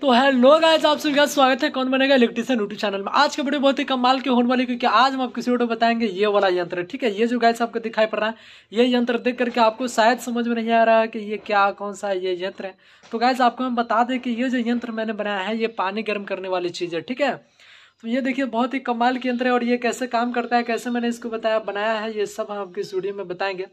तो hello guys आप सभी का स्वागत है कौन बनेगा इलेक्ट्रिशियन यूट्यूब चैनल में आज के वीडियो बहुत ही कमाल की होने वाली क्योंकि आज हम आपको वीडियो बताएंगे ये वाला यंत्र ठीक है ये जो गाइस आपको दिखाई पड़ रहा है ये यंत्र देख करके आपको शायद समझ में नहीं आ रहा है कि ये क्या कौन सा ये यंत्र है तो गाइस आपको हम बता दें कि ये जो यंत्र मैंने बनाया है ये पानी गर्म करने वाली चीज़ है ठीक है तो ये देखिए बहुत ही कमाल के यंत्र है और ये कैसे काम करता है कैसे मैंने इसको बताया बनाया है ये सब हम आपकी स्टूडियो में बताएंगे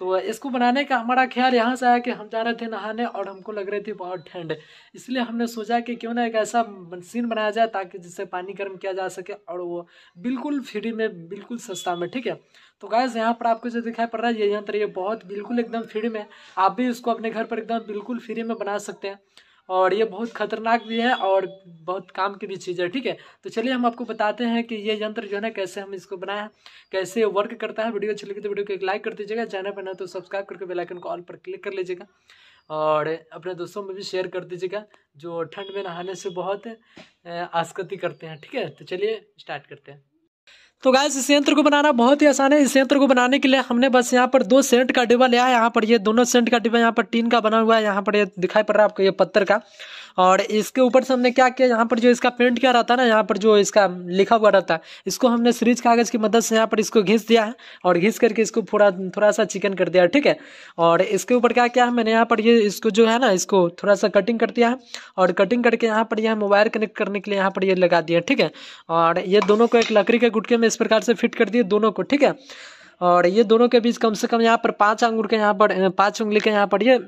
तो इसको बनाने का हमारा ख्याल यहाँ से आया कि हम जा रहे थे नहाने और हमको लग रही थी बहुत ठंड इसलिए हमने सोचा कि क्यों ना एक ऐसा सीन बनाया जाए ताकि जिससे पानी गर्म किया जा सके और वो बिल्कुल फ्री में बिल्कुल सस्ता में ठीक है तो गैस यहाँ पर आपको जो दिखाई पड़ रहा है ये यंत्र ये बहुत बिल्कुल एकदम फ्री में आप भी इसको अपने घर पर एकदम बिल्कुल फ्री में बना सकते हैं और ये बहुत खतरनाक भी है और बहुत काम की भी चीज़ है ठीक है तो चलिए हम आपको बताते हैं कि ये यंत्र जो है ना कैसे हम इसको बनाया है कैसे वर्क करता है वीडियो अच्छी लगी तो वीडियो को एक लाइक कर दीजिएगा चैनल पर ना तो सब्सक्राइब करके बेलाइकन को ऑल पर क्लिक कर लीजिएगा और अपने दोस्तों में भी शेयर कर दीजिएगा जो ठंड में नहाने से बहुत आसकती करते हैं ठीक है तो चलिए स्टार्ट करते हैं तो गाइस इस यंत्र को बनाना बहुत ही आसान है इस यंत्र को बनाने के लिए हमने बस यहाँ पर दो सेंट का डिब्बा लिया है यहाँ पर ये दोनों सेंट का डिब्बा यहाँ पर टीन का बना हुआ है यहाँ पर ये दिखाई पड़ रहा है आपको ये पत्थर का और इसके ऊपर से हमने क्या किया यहाँ पर जो इसका पेंट किया रहता है ना यहाँ पर जो इसका लिखा हुआ रहता है इसको हमने सीरीज कागज़ की मदद से यहाँ पर इसको घिस दिया है और घिस करके इसको थोड़ा थोड़ा सा चिकन कर दिया है ठीक है और इसके ऊपर क्या किया है मैंने यहाँ पर ये इसको जो है ना इसको थोड़ा सा कटिंग कर दिया है और कटिंग करके यहाँ पर यह मोबाइल कनेक्ट करने के लिए यहाँ पर ये लगा दिया ठीक है और ये दोनों को एक लकड़ी के गुटके में इस प्रकार से फिट कर दिए दोनों को ठीक है और ये दोनों के बीच कम से कम यहाँ पर पाँच अंगूर के यहाँ पर पाँच उंगली के यहाँ पर ये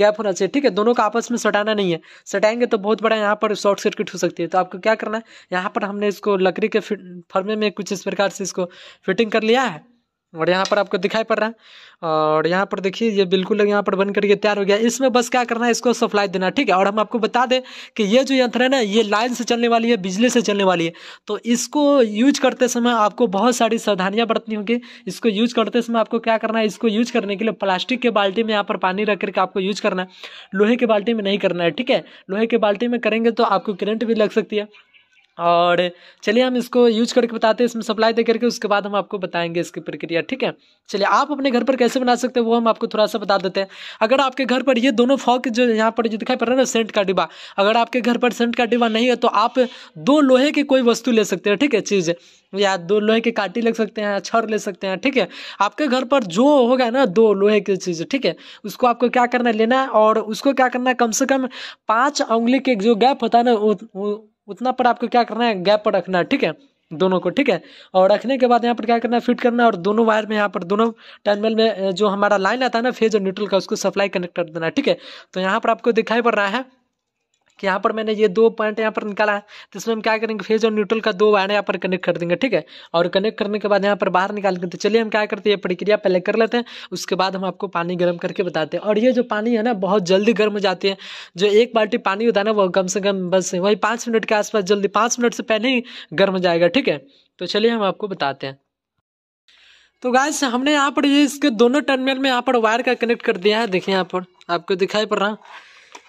गैप होना चाहिए ठीक है दोनों का आपस में सटाना नहीं है सटाएंगे तो बहुत बड़ा यहाँ पर शॉर्ट सर्किट हो सकती है तो आपको क्या करना है यहाँ पर हमने इसको लकड़ी के फर्मे में कुछ इस प्रकार से इसको फिटिंग कर लिया है और यहाँ पर आपको दिखाई पड़ रहा है और यहाँ पर देखिए ये बिल्कुल यहाँ पर बन करके तैयार हो गया इसमें बस क्या करना है इसको सप्लाई देना ठीक है और हम आपको बता दें कि ये जो यंत्र है ना ये लाइन से चलने वाली है बिजली से चलने वाली है तो इसको यूज करते समय आपको बहुत सारी सावधानियाँ बरतनी होगी इसको यूज करते समय आपको क्या करना है इसको यूज करने के लिए प्लास्टिक के बाल्टी में यहाँ पर पानी रख करके आपको यूज करना है लोहे के बाल्टी में नहीं करना है ठीक है लोहे के बाल्टी में करेंगे तो आपको करेंट भी लग सकती है और चलिए हम इसको यूज करके बताते हैं इसमें सप्लाई दे करके उसके बाद हम आपको बताएंगे इसकी प्रक्रिया ठीक है चलिए आप अपने घर पर कैसे बना सकते हैं वो हम आपको थोड़ा सा बता देते हैं अगर आपके घर पर ये दोनों फॉक जो यहाँ पर जो दिखाई पड़ रहा है ना सेंट का डिब्बा अगर आपके घर पर सेंट का डिब्बा नहीं है तो आप दो लोहे की कोई वस्तु ले सकते हैं ठीक है चीज़ या दो लोहे की काटी ले सकते हैं छर ले सकते हैं ठीक है आपके घर पर जो होगा ना दो लोहे की चीज़ ठीक है उसको आपको क्या करना है लेना है और उसको क्या करना है कम से कम पाँच उंगली के जो गैप होता है ना उतना पर आपको क्या करना है गैप पर रखना है ठीक है दोनों को ठीक है और रखने के बाद यहाँ पर क्या करना है फिट करना है और दोनों वायर में यहाँ पर दोनों टर्मिनल में जो हमारा लाइन आता है ना फेज और न्यूट्रल का उसको सप्लाई कनेक्ट कर देना है ठीक है तो यहाँ पर आपको दिखाई पड़ रहा है कि यहाँ पर मैंने ये दो पॉइंट यहाँ पर निकाला है तो इसमें हम क्या करेंगे फेज और न्यूट्रल का दो वायर यहाँ पर कनेक्ट कर देंगे ठीक है और कनेक्ट करने के बाद यहाँ पर बाहर निकाल तो चलिए हम क्या करते हैं प्रक्रिया पहले कर लेते हैं उसके बाद हम आपको पानी गर्म करके बताते हैं और ये जो पानी है ना बहुत जल्दी गर्म हो जाती है जो एक बाल्टी पानी होता है ना वो कम से कम बस वही पाँच मिनट के आसपास जल्दी पाँच मिनट से पहले ही गर्म हो जाएगा ठीक है तो चलिए हम आपको बताते हैं तो गाइस हमने यहाँ पर ये इसके दोनों टर्मिनल में यहाँ पर वायर का कनेक्ट कर दिया है देखिए यहाँ पर आपको दिखाई पड़ रहा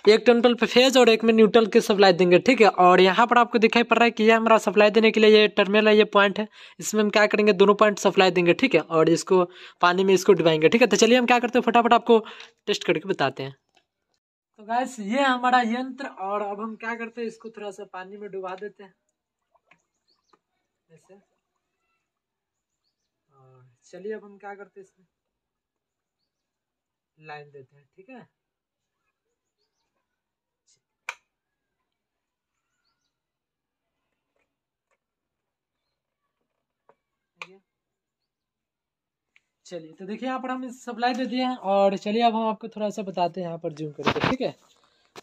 एक टर्मिनल पे फेज और एक में न्यूट्रल की सप्लाई देंगे ठीक है और यहाँ पर आपको दिखाई पड़ रहा है कि ये हमारा सप्लाई देने के लिए ये टर्मिनल है ये पॉइंट है इसमें हम क्या करेंगे दोनों पॉइंट सप्लाई देंगे ठीक है और इसको पानी में इसको डुबाएंगे ठीक है तो चलिए हम क्या करते हैं फटाफट आपको टेस्ट करके बताते हैं तो गैस ये हमारा यंत्र और अब हम क्या करते हैं इसको थोड़ा सा पानी में डुबा देते हैं और चलिए अब हम क्या करते हैं इसमें लाइन देते हैं ठीक है चलिए तो देखिए यहाँ पर हम सप्लाई दे दिए हैं और चलिए अब हम आपको थोड़ा सा बताते हैं यहाँ पर जूम करके ठीक है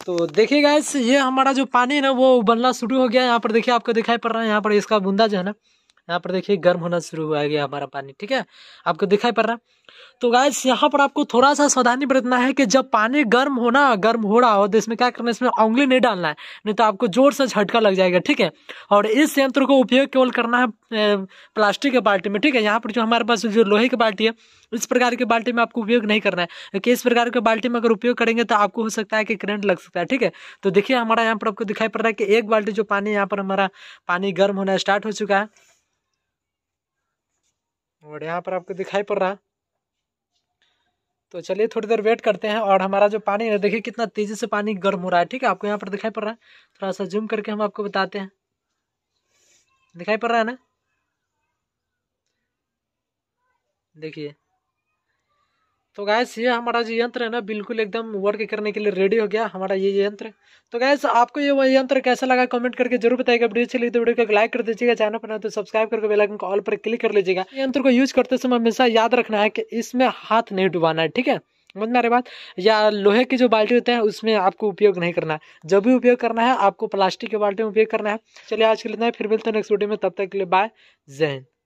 तो देखिए गाइस ये हमारा जो पानी है ना वो उबलना शुरू हो गया है यहाँ पर देखिए आपको दिखाई पड़ रहा है यहाँ पर इसका बूंदा जो है ना यहाँ पर देखिए गर्म होना शुरू हुआ गया हमारा पानी ठीक है आपको दिखाई पड़ रहा है तो गाइस यहाँ पर आपको थोड़ा सा सावधानी बरतना है कि जब पानी गर्म होना गर्म हो रहा हो तो इसमें क्या करना है इसमें उंगली नहीं डालना है नहीं तो आपको जोर से झटका लग जाएगा ठीक है और इस यंत्र को उपयोग केवल करना है प्लास्टिक के बाल्टी में ठीक है यहाँ पर जो हमारे पास जो लोहे की बाल्टी है इस प्रकार के बाल्टी में आपको उपयोग नहीं करना है क्योंकि इस प्रकार के बाल्टी में अगर उपयोग करेंगे तो आपको हो सकता है कि करंट लग सकता है ठीक है तो देखिए हमारा यहाँ पर आपको दिखाई पड़ रहा है कि एक बाल्टी जो पानी यहाँ पर हमारा पानी गर्म होना स्टार्ट हो चुका है और यहाँ पर आपको दिखाई पड़ रहा तो चलिए थोड़ी देर वेट करते हैं और हमारा जो पानी है देखिए कितना तेज़ी से पानी गर्म हो रहा है ठीक है आपको यहाँ पर दिखाई पड़ रहा है थोड़ा सा जूम करके हम आपको बताते हैं दिखाई पड़ रहा है ना देखिए तो गैस ये हमारा जो यंत्र है ना बिल्कुल एकदम वर्क करने के लिए रेडी हो गया हमारा ये यंत्र तो गैस आपको ये यंत्र कैसा लगा कमेंट करके जरूर बताएगा वीडियो चली तो वीडियो को लाइक कर दीजिएगा चैनल पर ना तो सब्सक्राइब करके बेलाइकन को ऑल पर क्लिक कर लीजिएगा यंत्र को यूज करते समय हमेशा याद रखना है कि इसमें हाथ नहीं डुबाना है ठीक है समझ में आ रही बात या लोहे के जो बाल्टी होते हैं उसमें आपको उपयोग नहीं करना है जब भी उपयोग करना है आपको प्लास्टिक के बाल्टी में उपयोग करना है चलिए आज के लिए फिर मिलते हैं नेक्स्ट वीडियो में तब तक के लिए बाय जय हिंद